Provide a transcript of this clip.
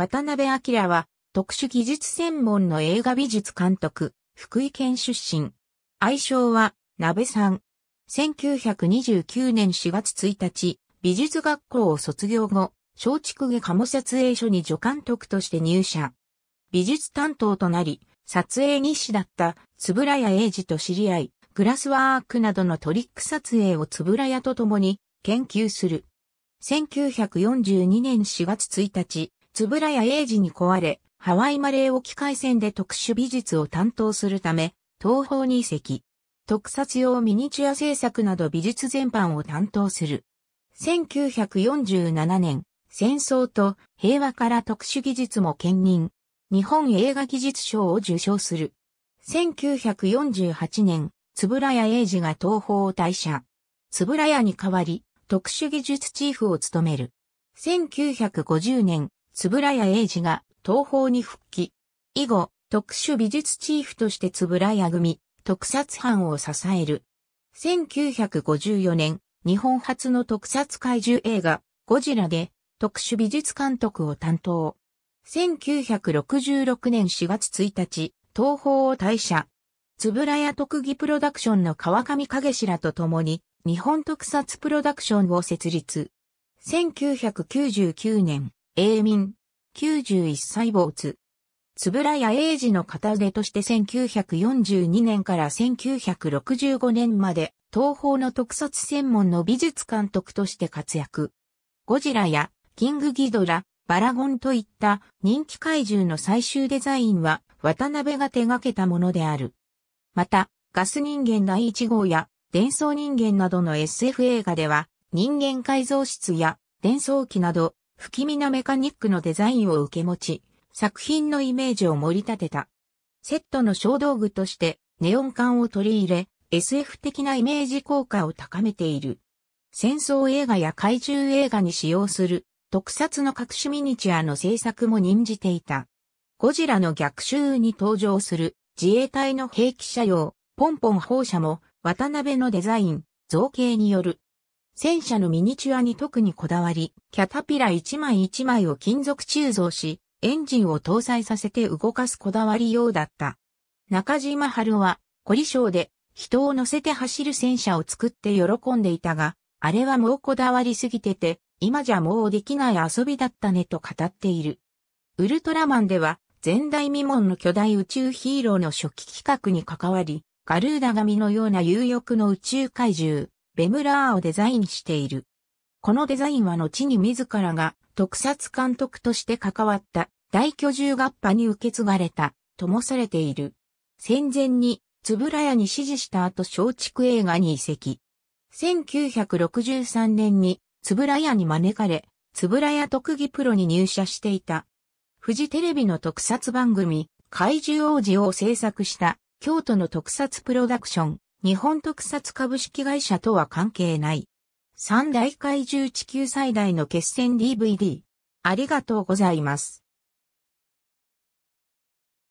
渡辺明は特殊技術専門の映画美術監督、福井県出身。愛称は、鍋さん。1929年4月1日、美術学校を卒業後、松竹下鴨撮影所に助監督として入社。美術担当となり、撮影日誌だった円谷英二と知り合い、グラスワークなどのトリック撮影を円谷と共に研究する。1942年4月1日、円谷英二に壊れ、ハワイマレー沖海戦で特殊美術を担当するため、東方に移籍。特撮用ミニチュア制作など美術全般を担当する。1947年、戦争と平和から特殊技術も兼任。日本映画技術賞を受賞する。1948年、つぶらや英二が東方を退社。つぶらやに代わり、特殊技術チーフを務める。1950年、円谷英二が東方に復帰。以後、特殊美術チーフとして円谷組、特撮班を支える。1954年、日本初の特撮怪獣映画、ゴジラで特殊美術監督を担当。1966年4月1日、東方を退社。つぶらや特技プロダクションの川上影氏らと共に、日本特撮プロダクションを設立。1999年、永民、91歳津。つぶらや英治の片腕として1942年から1965年まで東方の特撮専門の美術監督として活躍。ゴジラやキングギドラ、バラゴンといった人気怪獣の最終デザインは渡辺が手掛けたものである。また、ガス人間第1号や伝送人間などの SF 映画では人間改造室や伝送機など不気味なメカニックのデザインを受け持ち、作品のイメージを盛り立てた。セットの小道具としてネオン管を取り入れ、SF 的なイメージ効果を高めている。戦争映画や怪獣映画に使用する特撮の隠しミニチュアの制作も任じていた。ゴジラの逆襲に登場する自衛隊の兵器車用、ポンポン放射も渡辺のデザイン、造形による戦車のミニチュアに特にこだわり、キャタピラ1枚1枚を金属鋳造し、エンジンを搭載させて動かすこだわりようだった。中島春は、凝り性で、人を乗せて走る戦車を作って喜んでいたが、あれはもうこだわりすぎてて、今じゃもうできない遊びだったねと語っている。ウルトラマンでは、前代未聞の巨大宇宙ヒーローの初期企画に関わり、ガルーダ神のような有力の宇宙怪獣、ベムラーをデザインしている。このデザインは後に自らが特撮監督として関わった大巨獣合派に受け継がれたともされている。戦前につぶらやに指示した後松竹映画に移籍。1963年につぶらやに招かれ、つぶらや特技プロに入社していた。フジテレビの特撮番組、怪獣王子を制作した京都の特撮プロダクション、日本特撮株式会社とは関係ない。三大怪獣地球最大の決戦 DVD。ありがとうございます。